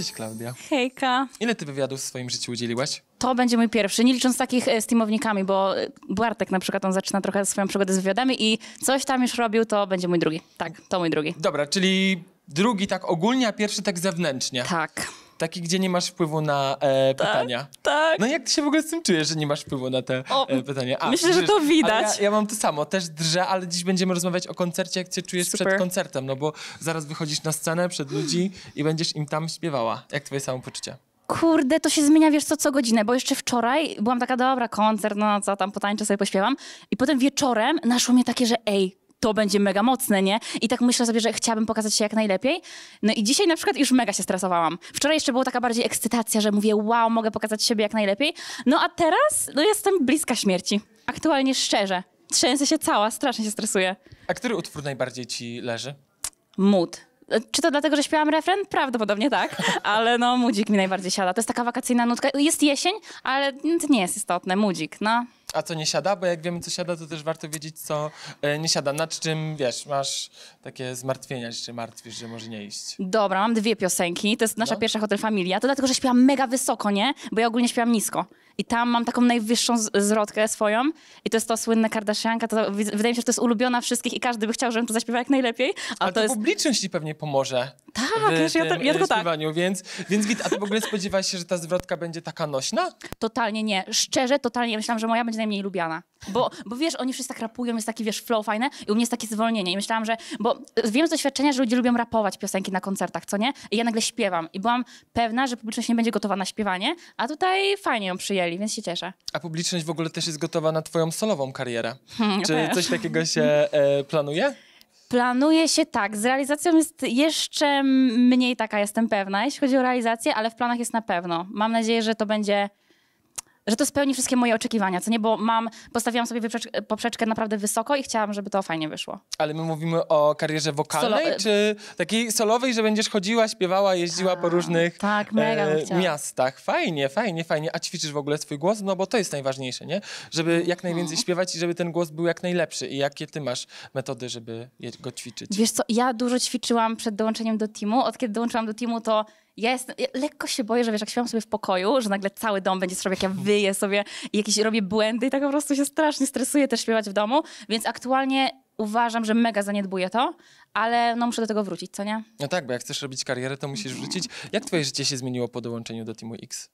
Cześć Klaudia. Hejka. Ile ty wywiadów w swoim życiu udzieliłaś? To będzie mój pierwszy, nie licząc takich e, z teamownikami, bo e, Bartek na przykład, on zaczyna trochę swoją przygodę z wywiadami i coś tam już robił, to będzie mój drugi. Tak, to mój drugi. Dobra, czyli drugi tak ogólnie, a pierwszy tak zewnętrznie. Tak. Taki, gdzie nie masz wpływu na e, tak, pytania. Tak. No jak ty się w ogóle z tym czujesz, że nie masz wpływu na te o, e, pytania? A, myślę, że to widać. Ja, ja, mam to samo, też drze, ale dziś będziemy rozmawiać o koncercie, jak się czujesz Super. przed koncertem, no bo zaraz wychodzisz na scenę przed ludzi i będziesz im tam śpiewała. Jak twoje samopoczucie? kurde, to się zmienia, wiesz co, co godzinę, bo jeszcze wczoraj byłam taka, dobra, koncert, no co tam, potańczę sobie, pośpiewam i potem wieczorem naszło mnie takie, że ej, to będzie mega mocne, nie? I tak myślę sobie, że chciałabym pokazać się jak najlepiej. No i dzisiaj na przykład już mega się stresowałam. Wczoraj jeszcze była taka bardziej ekscytacja, że mówię, wow, mogę pokazać siebie jak najlepiej. No a teraz no, jestem bliska śmierci. Aktualnie szczerze. Trzęsę się cała, strasznie się stresuję. A który utwór najbardziej ci leży? Mód. Czy to dlatego, że śpiewam refren? Prawdopodobnie tak, ale no mudzik mi najbardziej siada. To jest taka wakacyjna nutka. Jest jesień, ale to nie jest istotne, mudzik, no a co nie siada, bo jak wiemy, co siada, to też warto wiedzieć, co e, nie siada. Nad czym, wiesz, masz takie zmartwienia, czy martwisz, że może nie iść. Dobra, mam dwie piosenki. To jest nasza no. pierwsza Hotel Familia. To dlatego, że śpiewam mega wysoko, nie? Bo ja ogólnie śpiałam nisko. I tam mam taką najwyższą zwrotkę swoją. I to jest to słynne Kardashianka. To, wydaje mi się, że to jest ulubiona wszystkich i każdy by chciał, żebym to zaśpiewała jak najlepiej. A Ale to, to jest... publiczność ci pewnie pomoże. Tak, w, ja, to ja tylko e, tak. Więc, więc a ty w ogóle spodziewałaś się, że ta zwrotka będzie taka nośna? Totalnie nie. Szczerze, totalnie. myślałam, że moja będzie najmniej lubiana. Bo, bo wiesz, oni wszyscy tak rapują, jest taki, wiesz, flow fajny i u mnie jest takie zwolnienie. I myślałam, że... Bo e, wiem z doświadczenia, że ludzie lubią rapować piosenki na koncertach, co nie? I ja nagle śpiewam. I byłam pewna, że publiczność nie będzie gotowa na śpiewanie, a tutaj fajnie ją przyjęli zaczęli, więc się cieszę. A publiczność w ogóle też jest gotowa na twoją solową karierę. Hmm, Czy coś takiego się e, planuje? Planuje się tak. Z realizacją jest jeszcze mniej taka, jestem pewna, jeśli chodzi o realizację, ale w planach jest na pewno. Mam nadzieję, że to będzie że to spełni wszystkie moje oczekiwania, co nie, bo mam, postawiłam sobie poprzeczkę naprawdę wysoko i chciałam, żeby to fajnie wyszło. Ale my mówimy o karierze wokalnej, Solo- czy takiej solowej, że będziesz chodziła, śpiewała, jeździła po różnych tak, mega e, miastach. Fajnie, fajnie, fajnie. A ćwiczysz w ogóle swój głos? No bo to jest najważniejsze, nie? Żeby jak najwięcej no. śpiewać i żeby ten głos był jak najlepszy. I jakie ty masz metody, żeby go ćwiczyć? Wiesz co, ja dużo ćwiczyłam przed dołączeniem do teamu. Od kiedy dołączyłam do teamu, to ja, jestem, ja lekko się boję, że wiesz, jak śpiewam sobie w pokoju, że nagle cały dom będzie słyszał, jak ja wyję sobie i jakieś robię błędy i tak po prostu się strasznie stresuję też śpiewać w domu, więc aktualnie uważam, że mega zaniedbuję to, ale no muszę do tego wrócić, co nie? No tak, bo jak chcesz robić karierę, to musisz wrócić. Jak twoje życie się zmieniło po dołączeniu do Teamu X?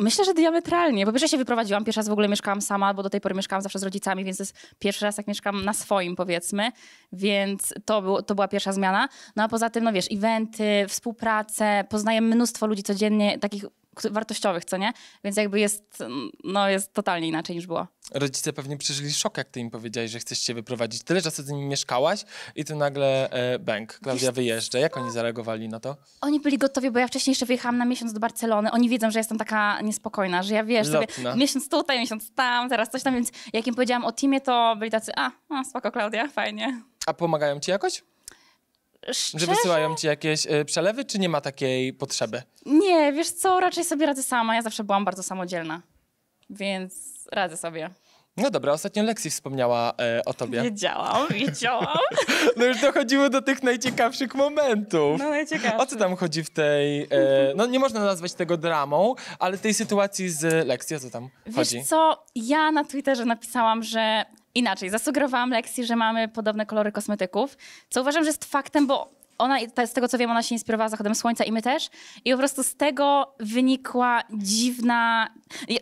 Myślę, że diametralnie. Po pierwsze się wyprowadziłam, pierwszy raz w ogóle mieszkałam sama, bo do tej pory mieszkałam zawsze z rodzicami, więc to jest pierwszy raz, jak mieszkam na swoim, powiedzmy. Więc to, był, to była pierwsza zmiana. No a poza tym, no wiesz, eventy, współpracę, poznaję mnóstwo ludzi codziennie, takich wartościowych, co nie? Więc jakby jest, no jest totalnie inaczej niż było. Rodzice pewnie przeżyli szok, jak ty im powiedziałeś, że chcesz się wyprowadzić. Tyle czasu z nimi mieszkałaś i tu nagle e, bęk, Klaudia wyjeżdża. Jak oni zareagowali na to? Oni byli gotowi, bo ja wcześniej jeszcze wyjechałam na miesiąc do Barcelony. Oni wiedzą, że jestem taka niespokojna, że ja wiesz, sobie miesiąc tutaj, miesiąc tam, teraz coś tam, więc jak im powiedziałam o teamie, to byli tacy, a, a no, spoko Klaudia, fajnie. A pomagają ci jakoś? Szczerze? Że wysyłają ci jakieś y, przelewy, czy nie ma takiej potrzeby? Nie, wiesz co, raczej sobie radzę sama. Ja zawsze byłam bardzo samodzielna, więc radzę sobie. No dobra, ostatnio Lexi wspomniała e, o tobie. Wiedziałam, wiedziałam. no już dochodziło do tych najciekawszych momentów. No najciekawsze. O co tam chodzi w tej, e, no nie można nazwać tego dramą, ale tej sytuacji z Lexi, o co tam Wiesz chodzi? co, ja na Twitterze napisałam, że inaczej, zasugerowałam Lexi, że mamy podobne kolory kosmetyków, co uważam, że jest faktem, bo ona, z tego co wiem, ona się inspirowała zachodem słońca i my też. I po prostu z tego wynikła dziwna...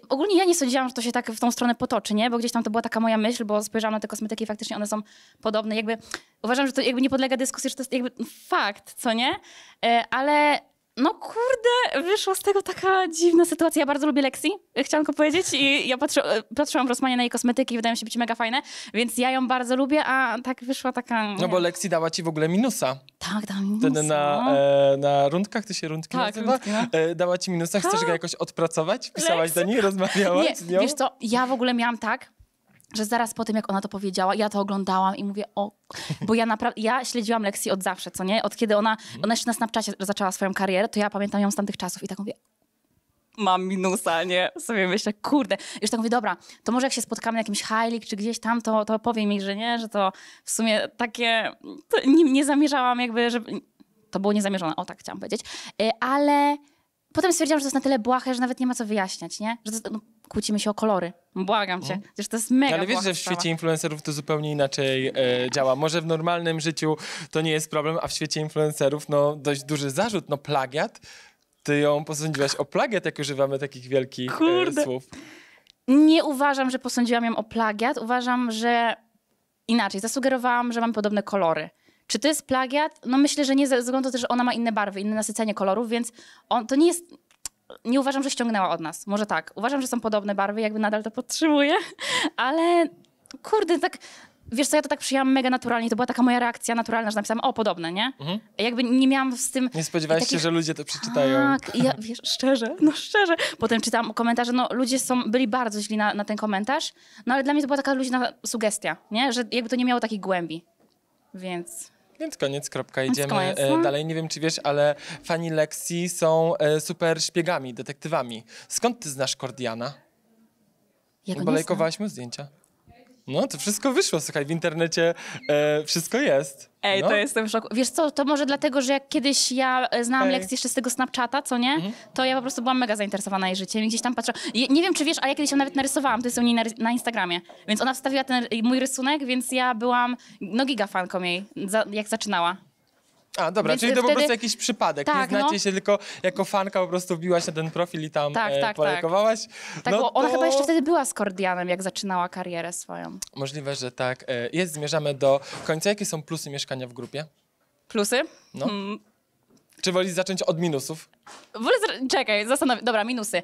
Ogólnie ja nie sądziłam, że to się tak w tą stronę potoczy, nie? Bo gdzieś tam to była taka moja myśl, bo spojrzałam na te kosmetyki i faktycznie one są podobne. Jakby uważam, że to jakby nie podlega dyskusji, że to jest jakby fakt, co nie? E, ale no kurde, wyszła z tego taka dziwna sytuacja. Ja bardzo lubię Lexi, chciałam tylko powiedzieć. I ja e, patrzyłam w Rosmanie na jej kosmetyki i wydają się być mega fajne, więc ja ją bardzo lubię, a tak wyszła taka... No bo Lexi dała ci w ogóle minusa. Tak, dała minusa. Wtedy na, e, na rundkach, ty się rundki tak, nazywa? No. e, dała ci minusa, chcesz tak. go jakoś odpracować? Pisałaś Lexi. do niej, rozmawiałaś Nie, z nią? wiesz co, ja w ogóle miałam tak, że zaraz po tym, jak ona to powiedziała, ja to oglądałam i mówię, o, bo ja naprawdę, ja śledziłam Lexi od zawsze, co nie? Od kiedy ona, ona jeszcze na Snapchacie zaczęła swoją karierę, to ja pamiętam ją z tamtych czasów i tak mówię, mam minusa, nie? Sobie myślę, kurde. Już tak mówię, dobra, to może jak się spotkamy na jakimś hajlik czy gdzieś tam, to, to powie mi, że nie, że to w sumie takie, nie, nie zamierzałam jakby, żeby, to było niezamierzone, o tak chciałam powiedzieć, e, ale potem stwierdziłam, że to jest na tyle błahe, że nawet nie ma co wyjaśniać, nie? Że to, no, kłócimy się o kolory. Błagam cię. Mhm. Przecież to jest mega Ale wiesz, że w świecie sprawa. influencerów to zupełnie inaczej e, działa. Może w normalnym życiu to nie jest problem, a w świecie influencerów no dość duży zarzut, no plagiat. Ty ją posądziłaś o plagiat, jak używamy takich wielkich e, Kurde. E, słów. Nie uważam, że posądziłam ją o plagiat. Uważam, że inaczej. Zasugerowałam, że mam podobne kolory. Czy to jest plagiat? No myślę, że nie, ze względu na to, że ona ma inne barwy, inne nasycenie kolorów, więc on, to nie jest... Nie uważam, że ściągnęła od nas. Może tak. Uważam, że są podobne barwy, jakby nadal to podtrzymuję, ale kurde, tak Wiesz co, ja to tak przyjęłam mega naturalnie, to była taka moja reakcja naturalna, że napisałam, o, podobne, nie? Mhm. Jakby nie miałam z tym... Nie spodziewałeś takich... się, że ludzie to przeczytają. Tak, ja, wiesz, szczerze, no szczerze. Potem czytam komentarze, no ludzie są, byli bardzo źli na, na ten komentarz, no ale dla mnie to była taka luźna sugestia, nie? Że jakby to nie miało takiej głębi, więc... Więc koniec, kropka, idziemy e, koniec, no. dalej. Nie wiem, czy wiesz, ale fani Lexi są e, super szpiegami, detektywami. Skąd ty znasz Kordiana? Ja Bo lajkowałaś mu zdjęcia. No, to wszystko wyszło, słuchaj, w internecie e, wszystko jest. Ej, no. to jestem w szoku. Wiesz co, to może dlatego, że jak kiedyś ja e, znałam Ej. lekcję jeszcze z tego Snapchata, co nie? Mhm. To ja po prostu byłam mega zainteresowana jej życiem i gdzieś tam patrzyłam. nie wiem, czy wiesz, ale ja kiedyś ją nawet narysowałam, to jest u niej na, na Instagramie. Więc ona wstawiła ten mój rysunek, więc ja byłam, no gigafanką jej, za, jak zaczynała. A, dobra, Więc czyli to wtedy... po prostu jakiś przypadek. Tak, nie no. znacie no. się, tylko jako fanka po prostu wbiłaś na ten profil i tam tak, e, tak, polajkowałaś. Tak, tak no bo ona chyba jeszcze wtedy była z Kordianem, jak zaczynała karierę swoją. Możliwe, że tak. E, jest, zmierzamy do końca. Jakie są plusy mieszkania w grupie? Plusy? No. Hmm. Czy wolisz zacząć od minusów? Wolę, czekaj, zastanowię. Dobra, minusy.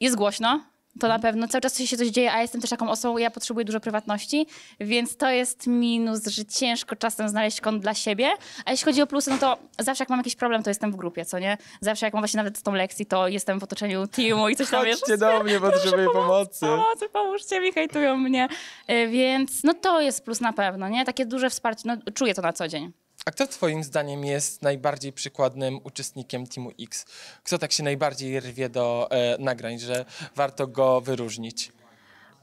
Jest głośno, to na pewno. Cały czas się coś dzieje, a jestem też taką osobą, ja potrzebuję dużo prywatności, więc to jest minus, że ciężko czasem znaleźć kąt dla siebie. A jeśli chodzi o plusy, no to zawsze jak mam jakiś problem, to jestem w grupie, co nie? Zawsze jak mam właśnie nawet z tą lekcji, to jestem w otoczeniu teamu i coś tam jest. do mnie, potrzebuję pomocy. Pomocy, pomóżcie mi, hejtują mnie. E, więc no to jest plus na pewno, nie? Takie duże wsparcie, no czuję to na co dzień. A kto Twoim zdaniem jest najbardziej przykładnym uczestnikiem Teamu X? Kto tak się najbardziej rwie do e, nagrań, że warto go wyróżnić?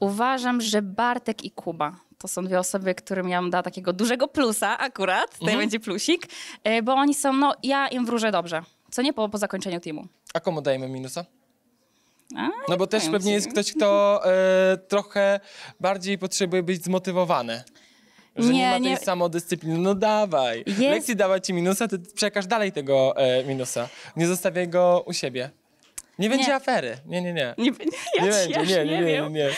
Uważam, że Bartek i Kuba to są dwie osoby, którym ja da takiego dużego plusa akurat, tutaj mhm. będzie plusik, e, bo oni są, no ja im wróżę dobrze, co nie po, po zakończeniu teamu. A komu dajemy minusa? A, no bo też pewnie jest ktoś, kto e, trochę bardziej potrzebuje być zmotywowany. Że nie, nie ma tej nie... samodyscypliny. No dawaj. Jest... Lekcji dawa ci minusa, ty przekaż dalej tego e, minusa. Nie zostawiaj go u siebie. Nie będzie nie. afery. Nie, nie, nie. Nie, ja nie będzie, nie, nie, nie, wiem. nie, nie,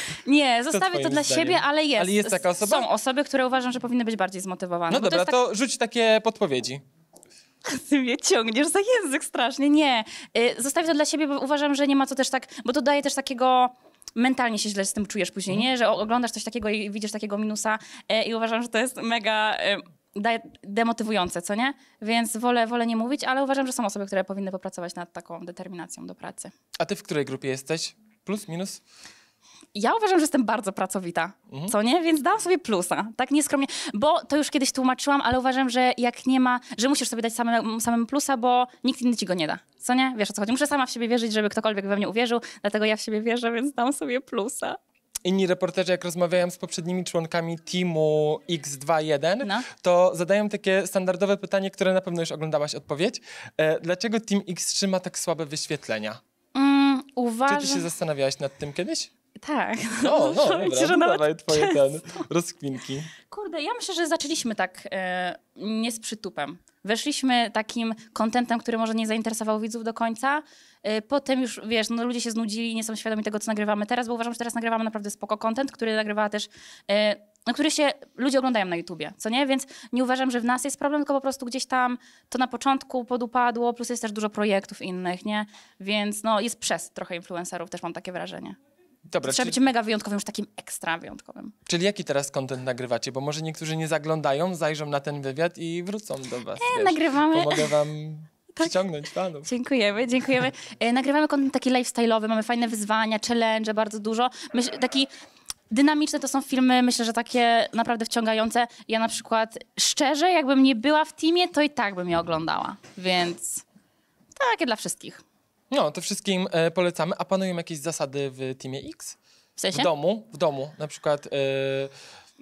nie. zostawię to dla zdaniem? siebie, ale jest. Ale jest taka osoba? Są osoby, które uważam, że powinny być bardziej zmotywowane. No dobra, to, to tak... rzuć takie podpowiedzi. Ty mnie ciągniesz za język strasznie. Nie, y, zostawię to dla siebie, bo uważam, że nie ma co też tak, bo to daje też takiego mentalnie się źle z tym czujesz później, mhm. nie? Że oglądasz coś takiego i widzisz takiego minusa e, i uważam, że to jest mega e, daje demotywujące, co nie? Więc wolę, wolę nie mówić, ale uważam, że są osoby, które powinny popracować nad taką determinacją do pracy. A ty w której grupie jesteś? Plus, minus? ja uważam, że jestem bardzo pracowita, mhm. co nie? Więc dam sobie plusa, tak nieskromnie, bo to już kiedyś tłumaczyłam, ale uważam, że jak nie ma, że musisz sobie dać samemu, samemu plusa, bo nikt inny ci go nie da, co nie? Wiesz o co chodzi? Muszę sama w siebie wierzyć, żeby ktokolwiek we mnie uwierzył, dlatego ja w siebie wierzę, więc dam sobie plusa inni reporterzy, jak rozmawiałem z poprzednimi członkami teamu X21, no. to zadają takie standardowe pytanie, które na pewno już oglądałaś odpowiedź. E, dlaczego Team X3 ma tak słabe wyświetlenia? Mm, uważam... Czy ty się zastanawiałaś nad tym kiedyś? Tak. O, no, no dobra, myślę, że no nawet dawaj twoje często. ten, Kurde, ja myślę, że zaczęliśmy tak e, nie z przytupem. Weszliśmy takim kontentem, który może nie zainteresował widzów do końca. E, potem już, wiesz, no, ludzie się znudzili, nie są świadomi tego, co nagrywamy teraz, bo uważam, że teraz nagrywamy naprawdę spoko kontent, który nagrywała też... E, no, który się ludzie oglądają na YouTubie, co nie? Więc nie uważam, że w nas jest problem, tylko po prostu gdzieś tam to na początku podupadło, plus jest też dużo projektów innych, nie? Więc no, jest przez trochę influencerów, też mam takie wrażenie. Dobra, trzeba czyli... być mega wyjątkowym, już takim ekstra wyjątkowym. Czyli jaki teraz kontent nagrywacie? Bo może niektórzy nie zaglądają, zajrzą na ten wywiad i wrócą do was. E, nagrywamy. Pomogę wam tak. przyciągnąć panów. Dziękujemy, dziękujemy. E, nagrywamy kontent taki lifestyle'owy, mamy fajne wyzwania, challenge, bardzo dużo. taki dynamiczne to są filmy, myślę, że takie naprawdę wciągające. Ja na przykład szczerze, jakbym nie była w teamie, to i tak bym je oglądała. Więc takie dla wszystkich. No, to wszystkim e, polecamy. A panują jakieś zasady w Teamie X? W sensie? W domu, w domu. Na przykład... E,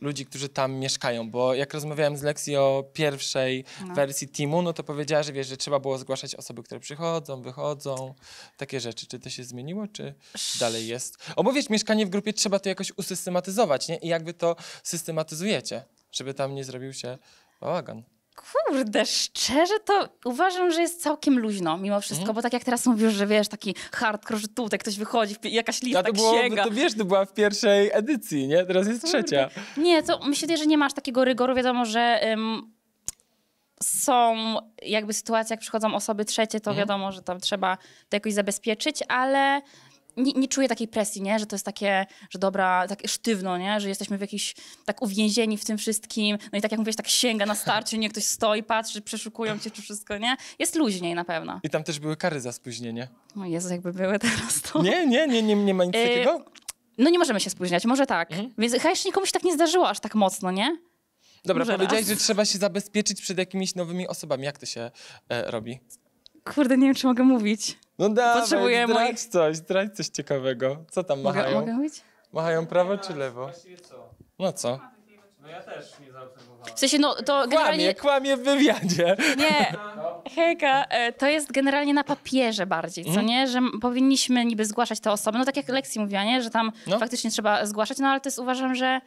ludzi, którzy tam mieszkają, bo jak rozmawiałem z Lexi o pierwszej no. wersji Teamu, no to powiedziała, że wiesz, że trzeba było zgłaszać osoby, które przychodzą, wychodzą, takie rzeczy. Czy to się zmieniło, czy dalej jest? Obowiesz mieszkanie w grupie trzeba to jakoś usystematyzować, nie? I jakby to systematyzujecie, żeby tam nie zrobił się bałagan. Kurde, szczerze to uważam, że jest całkiem luźno mimo wszystko, mm. bo tak jak teraz mówisz, że wiesz, taki hardcore, że tutaj ktoś wychodzi, jakaś lista, A to było, księga. No to wiesz, to była w pierwszej edycji, nie? Teraz jest Kurde. trzecia. Nie, to myślę, że nie masz takiego rygoru, wiadomo, że... Ym, są jakby sytuacje, jak przychodzą osoby trzecie, to mm. wiadomo, że tam trzeba to jakoś zabezpieczyć, ale nie, nie, czuję takiej presji, nie? że to jest takie, że dobra, tak sztywno, nie? że jesteśmy w jakiś, tak uwięzieni w tym wszystkim, no i tak jak mówisz, tak sięga na starcie, nie ktoś stoi, patrzy, przeszukują cię czy wszystko, nie? Jest luźniej na pewno. I tam też były kary za spóźnienie. No Jezu, jakby były teraz to... Nie, nie, nie, nie, nie ma nic y, takiego? No nie możemy się spóźniać, może tak. Mhm. Więc chyba jeszcze nikomu się tak nie zdarzyło aż tak mocno, nie? Dobra, może powiedziałeś, raz. że trzeba się zabezpieczyć przed jakimiś nowymi osobami. Jak to się e, robi? Kurde, nie wiem, czy mogę mówić. No dawaj, Potrzebuję zdradź moich... coś, zdradź coś ciekawego. Co tam machają? Mogę mówić? Machają prawo czy lewo? No co? No ja też nie zaobserwowałem. W sensie, no to kłamie, Kłamie, w wywiadzie. Nie, no. hejka, e, to jest generalnie na papierze bardziej, co mhm. nie? Że powinniśmy niby zgłaszać te osoby. No tak jak lekcji mówiła, nie? Że tam no. faktycznie trzeba zgłaszać, no ale to jest uważam, że...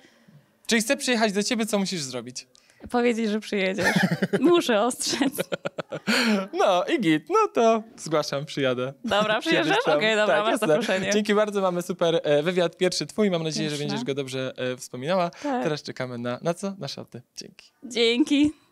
Czyli chcę przyjechać do ciebie, co musisz zrobić? Powiedzieć, że przyjedziesz. Muszę ostrzec. No i git, no to zgłaszam, przyjadę. Dobra, przyjeżdżasz? Okej, okay, dobra, tak, masz zaproszenie. Dzięki bardzo, mamy super e, wywiad, pierwszy twój, mam nadzieję, że będziesz go dobrze e, wspominała. Tak. Teraz czekamy na, na co? Na szaty. Dzięki. Dzięki.